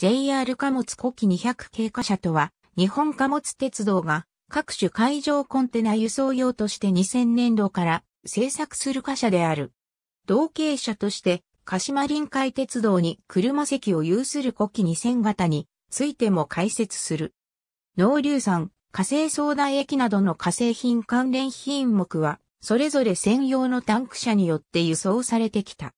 JR 貨物古希200系貨車とは、日本貨物鉄道が各種海上コンテナ輸送用として2000年度から製作する貨車である。同系車として、鹿島臨海鉄道に車席を有する古希2000型についても解説する。農流産、火星相談駅などの火星品関連品目は、それぞれ専用のタンク車によって輸送されてきた。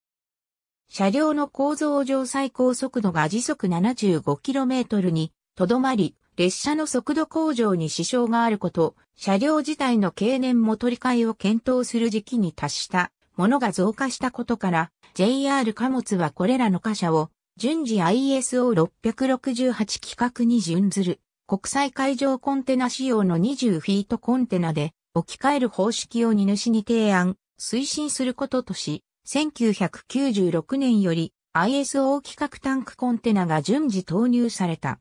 車両の構造上最高速度が時速 75km にとどまり、列車の速度向上に支障があること、車両自体の経年も取り替えを検討する時期に達したものが増加したことから、JR 貨物はこれらの貨車を順次 ISO668 規格に準ずる国際海上コンテナ仕様の20フィートコンテナで置き換える方式を荷主に提案、推進することとし、1996年より ISO 規格タンクコンテナが順次投入された。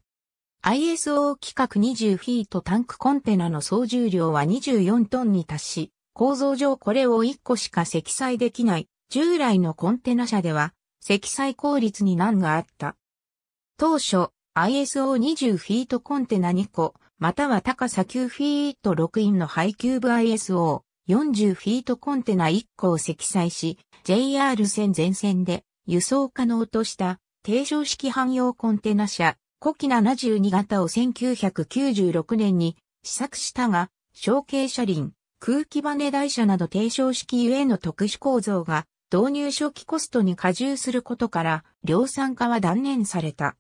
ISO 規格20フィートタンクコンテナの総重量は24トンに達し、構造上これを1個しか積載できない従来のコンテナ車では積載効率に難があった。当初 ISO20 フィートコンテナ2個または高さ9フィート6インの配給部 ISO 40フィートコンテナ1個を積載し、JR 線全線で輸送可能とした低常式汎用コンテナ車、古希72型を1996年に試作したが、小径車輪、空気バネ台車など低常式ゆえの特殊構造が導入初期コストに加重することから量産化は断念された。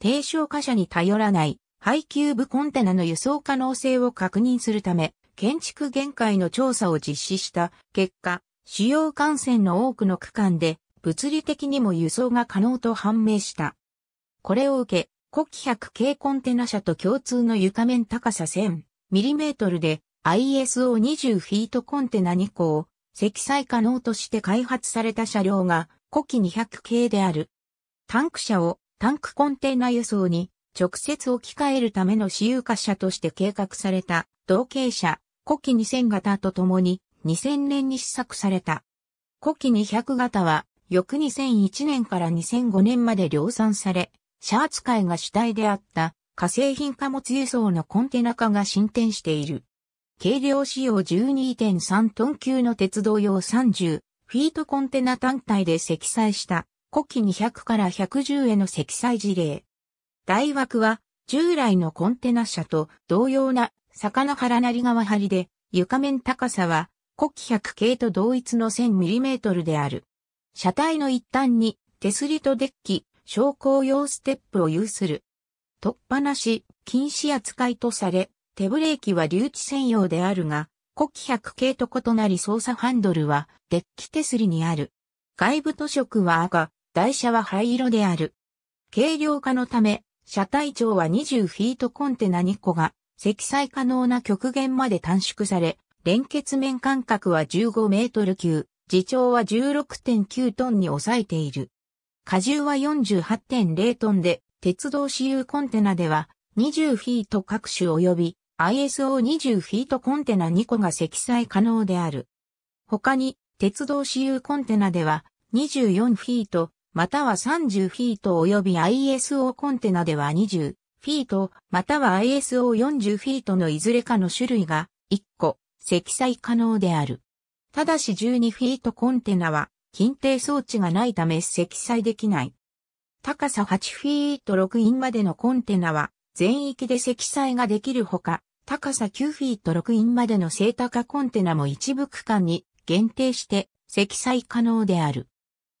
低床貨車に頼らない配給部コンテナの輸送可能性を確認するため、建築限界の調査を実施した結果、主要幹線の多くの区間で物理的にも輸送が可能と判明した。これを受け、古希100系コンテナ車と共通の床面高さ1 0 0 0トルで ISO20 フィートコンテナ2個を積載可能として開発された車両が古希200系である。タンク車をタンクコンテナ輸送に直接置き換えるための私有化車として計画された同型車古希2000型とともに2000年に試作された。古希200型は翌2001年から2005年まで量産され、シャーツが主体であった化成品貨物輸送のコンテナ化が進展している。軽量仕様12.3トン級の鉄道用30フィートコンテナ単体で積載した古希200から110への積載事例。大枠は従来のコンテナ車と同様な坂の原成川張で、床面高さは、古希100系と同一の 1000mm である。車体の一端に、手すりとデッキ、昇降用ステップを有する。突破なし、禁止扱いとされ、手ブレーキは留置専用であるが、古希100系と異なり操作ハンドルは、デッキ手すりにある。外部塗色は赤、台車は灰色である。軽量化のため、車体長は20フィートコンテナ2個が積載可能な極限まで短縮され、連結面間隔は15メートル級、自重は16.9トンに抑えている。荷重は48.0トンで、鉄道私有コンテナでは20フィート各種及び ISO20 フィートコンテナ2個が積載可能である。他に、鉄道私有コンテナでは24フィート、または30フィート及び ISO コンテナでは20フィート、または ISO40 フィートのいずれかの種類が1個、積載可能である。ただし12フィートコンテナは、近定装置がないため積載できない。高さ8フィート6インまでのコンテナは、全域で積載ができるほか、高さ9フィート6インまでの正高コンテナも一部区間に限定して積載可能である。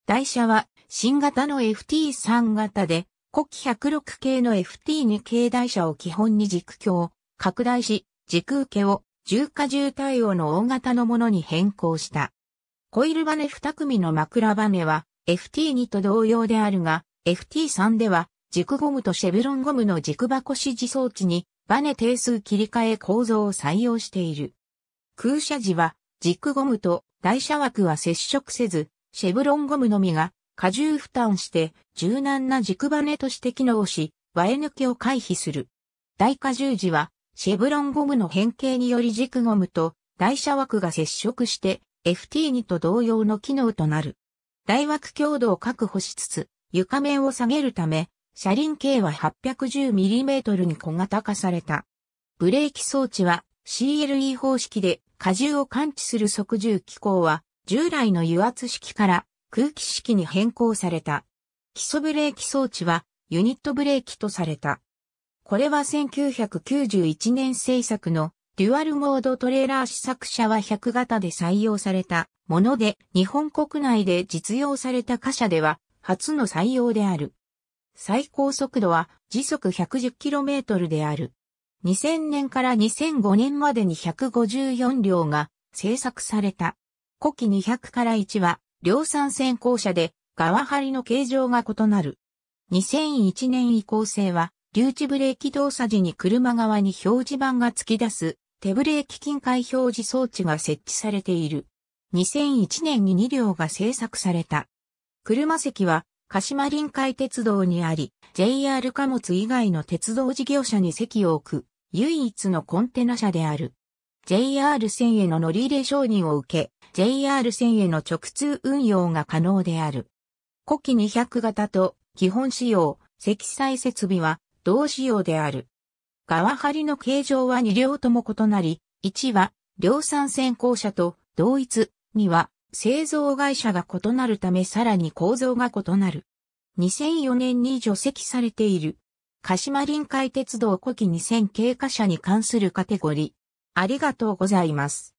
台車は新型の FT3 型で古希106系の FT2 系台車を基本に軸橋、拡大し、軸受けを重荷重対応の大型のものに変更した。コイルバネ2組の枕バネは FT2 と同様であるが、FT3 では軸ゴムとシェブロンゴムの軸箱指示装置にバネ定数切り替え構造を採用している。空車時は軸ゴムと台車枠は接触せず、シェブロンゴムのみが荷重負担して柔軟な軸バネとして機能し、割れ抜けを回避する。大荷重時は、シェブロンゴムの変形により軸ゴムと台車枠が接触して FT2 と同様の機能となる。台枠強度を確保しつつ、床面を下げるため、車輪径は 810mm に小型化された。ブレーキ装置は CLE 方式で荷重を感知する測重機構は従来の油圧式から空気式に変更された。基礎ブレーキ装置はユニットブレーキとされた。これは1991年製作のデュアルモードトレーラー試作車は100型で採用されたもので、日本国内で実用された貨車では初の採用である。最高速度は時速 110km である。2000年から2005年までに154両が製作された。古希200から1は量産先行車で、側張りの形状が異なる。2001年以降製は、留置ブレーキ動作時に車側に表示板が突き出す、手ブレーキ近海表示装置が設置されている。2001年に2両が製作された。車席は、鹿島臨海鉄道にあり、JR 貨物以外の鉄道事業者に席を置く、唯一のコンテナ車である。JR 線への乗り入れ承認を受け、JR 線への直通運用が可能である。古希200型と基本仕様、積載設備は同仕様である。側張りの形状は2両とも異なり、1は量産先行車と同一、2は製造会社が異なるためさらに構造が異なる。2004年に除籍されている。鹿島臨海鉄道古希2000経過車に関するカテゴリありがとうございます。